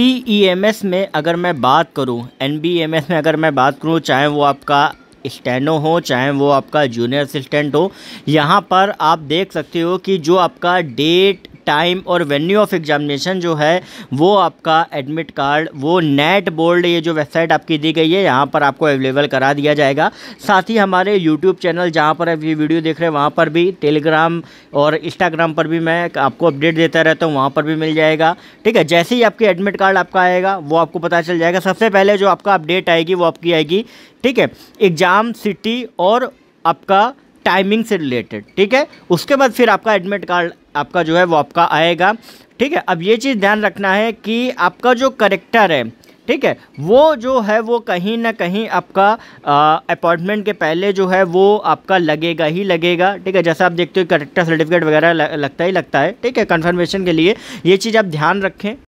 B e में अगर मैं बात करूं एन e में अगर मैं बात करूं चाहे वो आपका स्टैंडो हो चाहे वो आपका जूनियर असिस्टेंट हो यहाँ पर आप देख सकते हो कि जो आपका डेट टाइम और वेन्यू ऑफ एग्जामिनेशन जो है वो आपका एडमिट कार्ड वो नेट बोल्ड ये जो वेबसाइट आपकी दी गई है यहाँ पर आपको अवेलेबल करा दिया जाएगा साथ ही हमारे यूट्यूब चैनल जहाँ पर आप ये वीडियो देख रहे हैं वहाँ पर भी टेलीग्राम और इंस्टाग्राम पर भी मैं आपको अपडेट देता रहता हूँ वहाँ पर भी मिल जाएगा ठीक है जैसे ही आपके एडमिट कार्ड आपका आएगा वो आपको पता चल जाएगा सबसे पहले जो आपका अपडेट आएगी वो आपकी आएगी ठीक है एग्ज़ाम सिटी और आपका टाइमिंग से रिलेटेड ठीक है उसके बाद फिर आपका एडमिट कार्ड आपका जो है वो आपका आएगा ठीक है अब ये चीज़ ध्यान रखना है कि आपका जो करेक्टर है ठीक है वो जो है वो कहीं ना कहीं आपका अपॉइंटमेंट के पहले जो है वो आपका लगेगा ही लगेगा ठीक है जैसा आप देखते हो करेक्टर सर्टिफिकेट वगैरह लगता ही लगता है ठीक है कन्फर्मेशन के लिए ये चीज़ आप ध्यान रखें